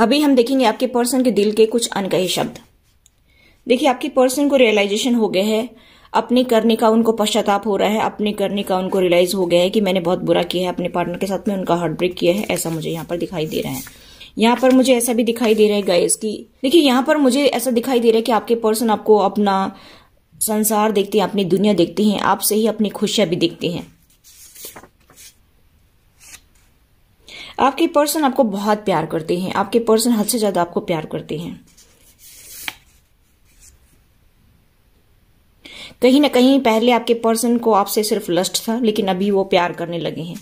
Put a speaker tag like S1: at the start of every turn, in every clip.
S1: अभी हम देखेंगे आपके पर्सन के दिल के कुछ अनकहे शब्द देखिए आपके पर्सन को रियलाइजेशन हो गया है अपने करने का उनको पश्चाताप हो रहा है अपने करने का उनको रियलाइज हो गया है कि मैंने बहुत बुरा किया है अपने पार्टनर के साथ में उनका हार्ट ब्रेक किया है ऐसा मुझे यहाँ पर दिखाई दे रहा है यहाँ पर मुझे ऐसा भी दिखाई दे रहा है गाइस की देखिए यहाँ पर मुझे ऐसा दिखाई दे रहा है कि आपके पर्सन आपको अपना संसार देखते हैं अपनी दुनिया देखते हैं आपसे ही अपनी खुशियां भी देखते हैं आपके पर्सन आपको बहुत प्यार करते हैं आपके पर्सन हद से ज्यादा आपको प्यार करते हैं कहीं ना कहीं पहले आपके पर्सन को आपसे सिर्फ लस्ट था लेकिन अभी वो प्यार करने लगे हैं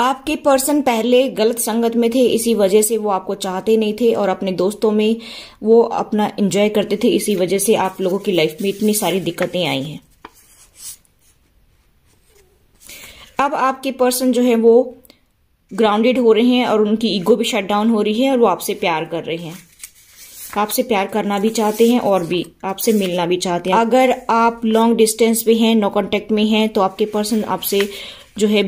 S1: आपके पर्सन पहले गलत संगत में थे इसी वजह से वो आपको चाहते नहीं थे और अपने दोस्तों में वो अपना एंजॉय करते थे इसी वजह से आप लोगों की लाइफ में इतनी सारी दिक्कतें आई हैं अब आपके पर्सन जो है वो ग्राउंडेड हो रहे हैं और उनकी ईगो भी शट डाउन हो रही है और वो आपसे प्यार कर रहे हैं आपसे प्यार करना भी चाहते हैं और भी आपसे मिलना भी चाहते हैं अगर आप लॉन्ग डिस्टेंस पे हैं नो कांटेक्ट में हैं तो आपके पर्सन आपसे जो है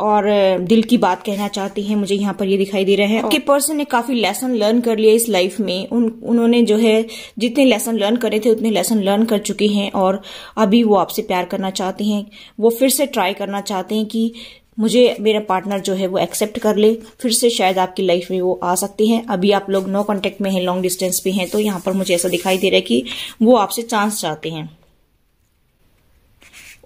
S1: और दिल की बात कहना चाहती हैं मुझे यहाँ पर ये दिखाई दे रहा है हाँ। कि पर्सन ने काफी लेसन लर्न कर लिया इस लाइफ में उन उन्होंने जो है जितने लेसन लर्न करे थे उतने लेसन लर्न कर चुके हैं और अभी वो आपसे प्यार करना चाहते हैं वो फिर से ट्राई करना चाहते हैं कि मुझे मेरा पार्टनर जो है वो एक्सेप्ट कर ले फिर से शायद आपकी लाइफ में वो आ सकती हैं अभी आप लोग नो कांटेक्ट में हैं लॉन्ग डिस्टेंस पे हैं तो यहाँ पर मुझे ऐसा दिखाई दे रहा है कि वो आपसे चांस चाहते हैं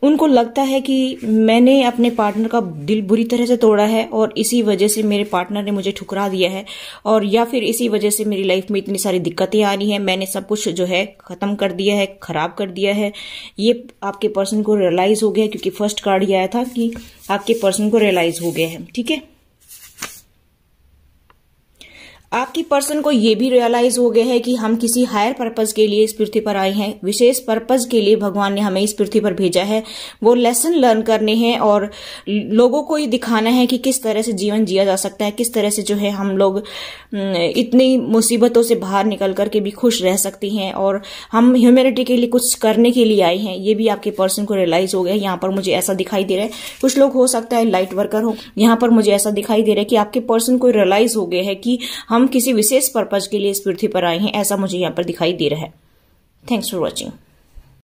S1: उनको लगता है कि मैंने अपने पार्टनर का दिल बुरी तरह से तोड़ा है और इसी वजह से मेरे पार्टनर ने मुझे ठुकरा दिया है और या फिर इसी वजह से मेरी लाइफ में इतनी सारी दिक्कतें आ रही हैं मैंने सब कुछ जो है ख़त्म कर दिया है ख़राब कर दिया है ये आपके पर्सन को रियलाइज़ हो गया क्योंकि फर्स्ट कार्ड ये आया था कि आपके पर्सन को रियलाइज़ हो गया है ठीक है आपकी पर्सन को ये भी रियलाइज हो गया है कि हम किसी हायर पर्पज के लिए इस पृथ्वी पर आए हैं विशेष पर्पज के लिए भगवान ने हमें इस पृथ्वी पर भेजा है वो लेसन लर्न करने हैं और लोगों को ये दिखाना है कि किस तरह से जीवन जिया जा सकता है किस तरह से जो है हम लोग हम्म, इतनी मुसीबतों से बाहर निकल करके भी खुश रह सकती हैं और हम ह्यूमेनिटी के लिए कुछ करने के लिए आए हैं ये भी आपके पर्सन को रियलाइज हो गया यहाँ पर मुझे ऐसा दिखाई दे रहा है कुछ लोग हो सकता है लाइट वर्कर हो यहाँ पर मुझे ऐसा दिखाई दे रहा है कि आपके पर्सन को रियलाइज हो गया है कि हम हम किसी विशेष पर्पज के लिए इस पृथ्वी पर आए हैं ऐसा मुझे यहाँ पर दिखाई दे रहा है थैंक्स फॉर वॉचिंग